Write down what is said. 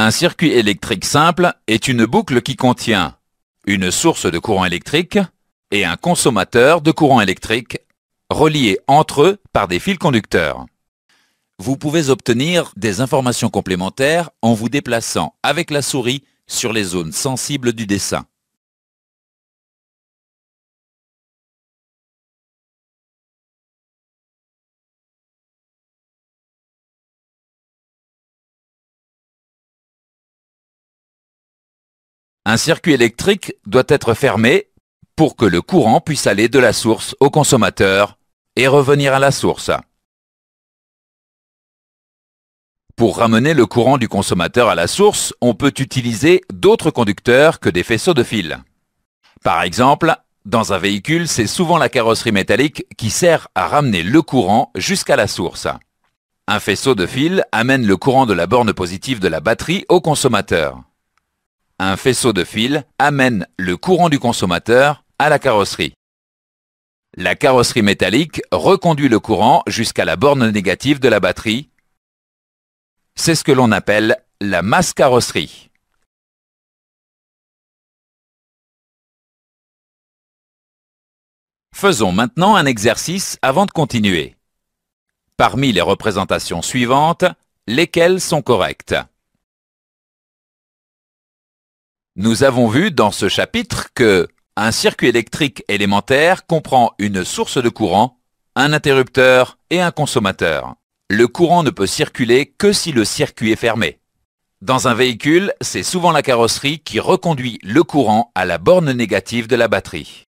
Un circuit électrique simple est une boucle qui contient une source de courant électrique et un consommateur de courant électrique reliés entre eux par des fils conducteurs. Vous pouvez obtenir des informations complémentaires en vous déplaçant avec la souris sur les zones sensibles du dessin. Un circuit électrique doit être fermé pour que le courant puisse aller de la source au consommateur et revenir à la source. Pour ramener le courant du consommateur à la source, on peut utiliser d'autres conducteurs que des faisceaux de fil. Par exemple, dans un véhicule, c'est souvent la carrosserie métallique qui sert à ramener le courant jusqu'à la source. Un faisceau de fil amène le courant de la borne positive de la batterie au consommateur un faisceau de fil amène le courant du consommateur à la carrosserie. La carrosserie métallique reconduit le courant jusqu'à la borne négative de la batterie. C'est ce que l'on appelle la masse carrosserie. Faisons maintenant un exercice avant de continuer. Parmi les représentations suivantes, lesquelles sont correctes nous avons vu dans ce chapitre que un circuit électrique élémentaire comprend une source de courant, un interrupteur et un consommateur. Le courant ne peut circuler que si le circuit est fermé. Dans un véhicule, c'est souvent la carrosserie qui reconduit le courant à la borne négative de la batterie.